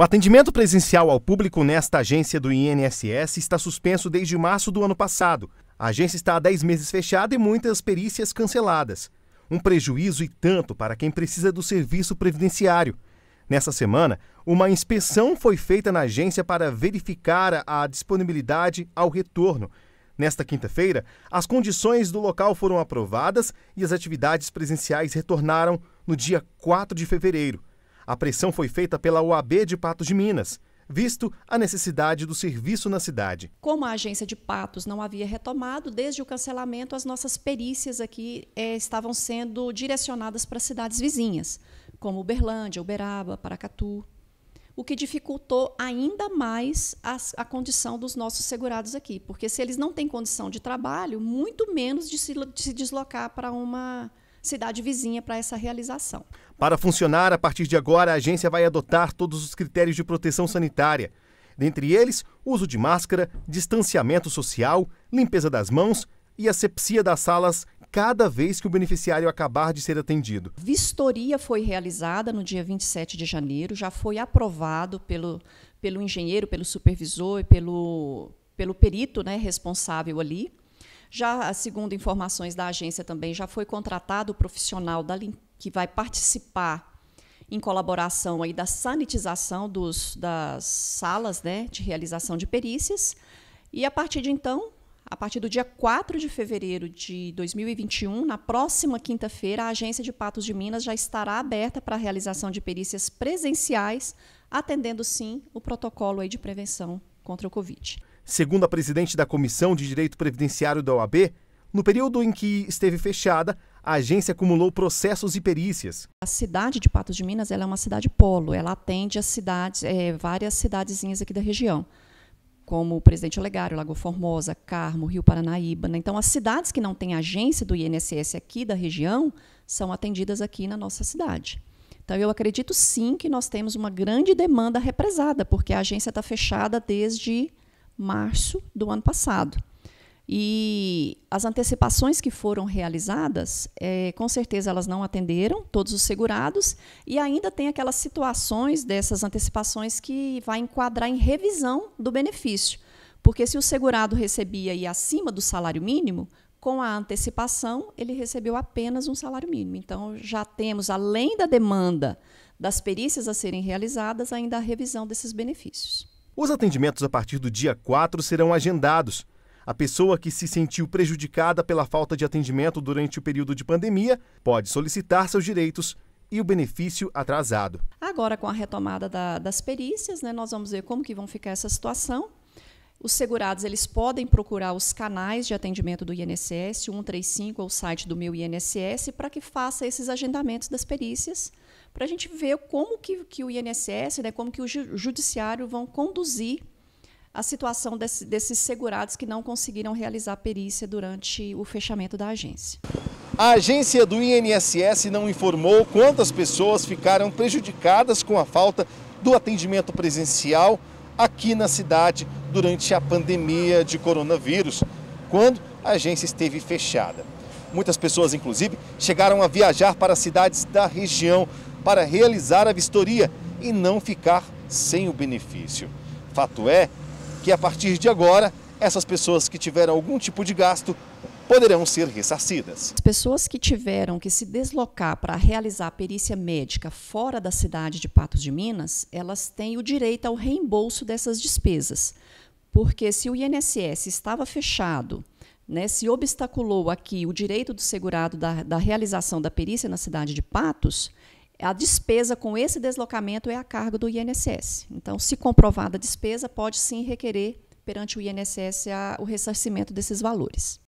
O atendimento presencial ao público nesta agência do INSS está suspenso desde março do ano passado. A agência está há 10 meses fechada e muitas perícias canceladas. Um prejuízo e tanto para quem precisa do serviço previdenciário. Nessa semana, uma inspeção foi feita na agência para verificar a disponibilidade ao retorno. Nesta quinta-feira, as condições do local foram aprovadas e as atividades presenciais retornaram no dia 4 de fevereiro. A pressão foi feita pela UAB de Patos de Minas, visto a necessidade do serviço na cidade. Como a agência de Patos não havia retomado, desde o cancelamento, as nossas perícias aqui eh, estavam sendo direcionadas para cidades vizinhas, como Uberlândia, Uberaba, Paracatu, o que dificultou ainda mais a, a condição dos nossos segurados aqui, porque se eles não têm condição de trabalho, muito menos de se, de se deslocar para uma cidade vizinha para essa realização. Para funcionar, a partir de agora, a agência vai adotar todos os critérios de proteção sanitária. Dentre eles, uso de máscara, distanciamento social, limpeza das mãos e asepsia das salas cada vez que o beneficiário acabar de ser atendido. Vistoria foi realizada no dia 27 de janeiro, já foi aprovado pelo, pelo engenheiro, pelo supervisor e pelo, pelo perito né, responsável ali. Já, segundo informações da agência também, já foi contratado o profissional da, que vai participar em colaboração aí da sanitização dos, das salas né, de realização de perícias. E a partir de então, a partir do dia 4 de fevereiro de 2021, na próxima quinta-feira, a Agência de Patos de Minas já estará aberta para a realização de perícias presenciais, atendendo sim o protocolo aí de prevenção contra o Covid. Segundo a presidente da Comissão de Direito Previdenciário da OAB, no período em que esteve fechada, a agência acumulou processos e perícias. A cidade de Patos de Minas é uma cidade polo, ela atende as cidades, é, várias cidadezinhas aqui da região, como o Presidente Olegário, lago Formosa, Carmo, Rio Paranaíba. Né? Então, as cidades que não têm agência do INSS aqui da região são atendidas aqui na nossa cidade. Então, eu acredito sim que nós temos uma grande demanda represada, porque a agência está fechada desde março do ano passado. E as antecipações que foram realizadas, é, com certeza elas não atenderam todos os segurados, e ainda tem aquelas situações dessas antecipações que vai enquadrar em revisão do benefício. Porque se o segurado recebia aí acima do salário mínimo, com a antecipação ele recebeu apenas um salário mínimo. Então já temos, além da demanda das perícias a serem realizadas, ainda a revisão desses benefícios. Os atendimentos a partir do dia 4 serão agendados. A pessoa que se sentiu prejudicada pela falta de atendimento durante o período de pandemia pode solicitar seus direitos e o benefício atrasado. Agora, com a retomada da, das perícias, né, nós vamos ver como que vão ficar essa situação. Os segurados eles podem procurar os canais de atendimento do INSS, 135 ou o site do meu INSS, para que faça esses agendamentos das perícias para a gente ver como que, que o INSS, né, como que o judiciário vão conduzir a situação desse, desses segurados que não conseguiram realizar a perícia durante o fechamento da agência. A agência do INSS não informou quantas pessoas ficaram prejudicadas com a falta do atendimento presencial aqui na cidade durante a pandemia de coronavírus, quando a agência esteve fechada. Muitas pessoas, inclusive, chegaram a viajar para cidades da região para realizar a vistoria e não ficar sem o benefício. Fato é que a partir de agora, essas pessoas que tiveram algum tipo de gasto poderão ser ressarcidas. As pessoas que tiveram que se deslocar para realizar a perícia médica fora da cidade de Patos de Minas, elas têm o direito ao reembolso dessas despesas. Porque se o INSS estava fechado, né, se obstaculou aqui o direito do segurado da, da realização da perícia na cidade de Patos, é a despesa com esse deslocamento é a cargo do INSS. Então, se comprovada a despesa, pode sim requerer perante o INSS a, o ressarcimento desses valores.